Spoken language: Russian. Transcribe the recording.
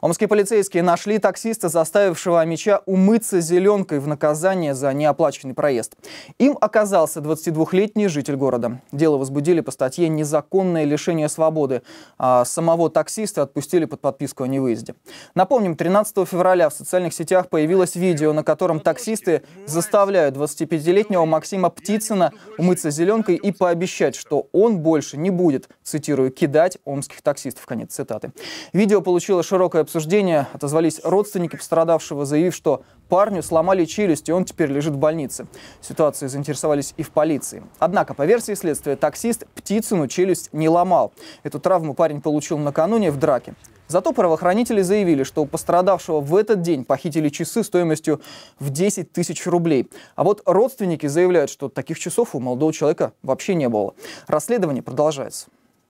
Омские полицейские нашли таксиста, заставившего меча умыться зеленкой в наказание за неоплаченный проезд. Им оказался 22-летний житель города. Дело возбудили по статье «Незаконное лишение свободы». А самого таксиста отпустили под подписку о невыезде. Напомним, 13 февраля в социальных сетях появилось видео, на котором таксисты заставляют 25-летнего Максима Птицына умыться зеленкой и пообещать, что он больше не будет, цитирую, «кидать омских таксистов». Конец цитаты. Видео получило широкое обсуждения отозвались родственники пострадавшего, заявив, что парню сломали челюсть, и он теперь лежит в больнице. Ситуацией заинтересовались и в полиции. Однако, по версии следствия, таксист Птицыну челюсть не ломал. Эту травму парень получил накануне в драке. Зато правоохранители заявили, что у пострадавшего в этот день похитили часы стоимостью в 10 тысяч рублей. А вот родственники заявляют, что таких часов у молодого человека вообще не было. Расследование продолжается.